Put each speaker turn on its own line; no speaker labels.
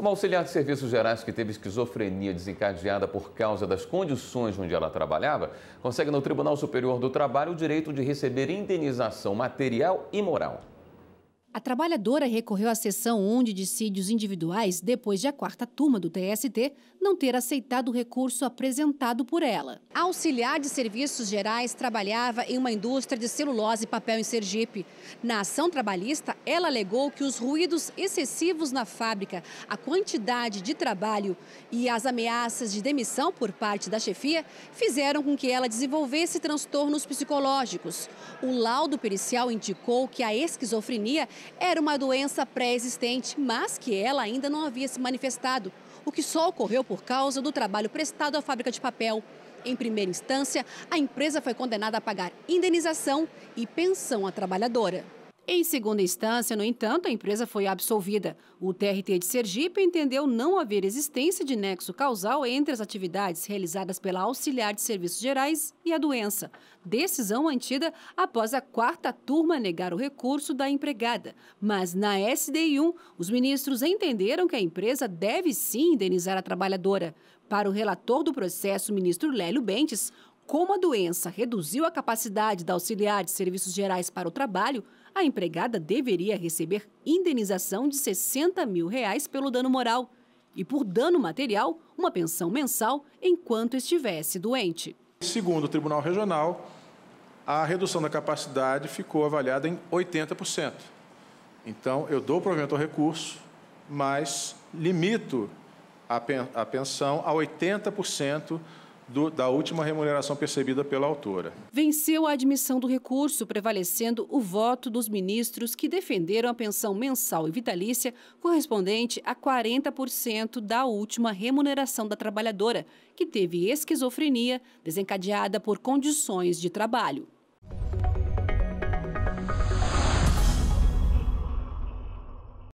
Uma auxiliar de serviços gerais que teve esquizofrenia desencadeada por causa das condições onde ela trabalhava, consegue no Tribunal Superior do Trabalho o direito de receber indenização material e moral.
A trabalhadora recorreu à sessão onde dissídios individuais depois de a quarta turma do TST não ter aceitado o recurso apresentado por ela. A auxiliar de serviços gerais trabalhava em uma indústria de celulose e papel em Sergipe. Na ação trabalhista, ela alegou que os ruídos excessivos na fábrica, a quantidade de trabalho e as ameaças de demissão por parte da chefia fizeram com que ela desenvolvesse transtornos psicológicos. O laudo pericial indicou que a esquizofrenia era uma doença pré-existente, mas que ela ainda não havia se manifestado, o que só ocorreu por causa do trabalho prestado à fábrica de papel. Em primeira instância, a empresa foi condenada a pagar indenização e pensão à trabalhadora. Em segunda instância, no entanto, a empresa foi absolvida. O TRT de Sergipe entendeu não haver existência de nexo causal entre as atividades realizadas pela auxiliar de serviços gerais e a doença. Decisão mantida após a quarta turma negar o recurso da empregada. Mas na SDI1, os ministros entenderam que a empresa deve sim indenizar a trabalhadora. Para o relator do processo, ministro Lélio Bentes, como a doença reduziu a capacidade da auxiliar de serviços gerais para o trabalho, a empregada deveria receber indenização de 60 mil reais pelo dano moral e, por dano material, uma pensão mensal enquanto estivesse
doente. Segundo o Tribunal Regional, a redução da capacidade ficou avaliada em 80%. Então, eu dou provimento ao recurso, mas limito a pensão a 80% do, da última remuneração percebida pela autora.
Venceu a admissão do recurso, prevalecendo o voto dos ministros que defenderam a pensão mensal e vitalícia correspondente a 40% da última remuneração da trabalhadora, que teve esquizofrenia desencadeada por condições de trabalho.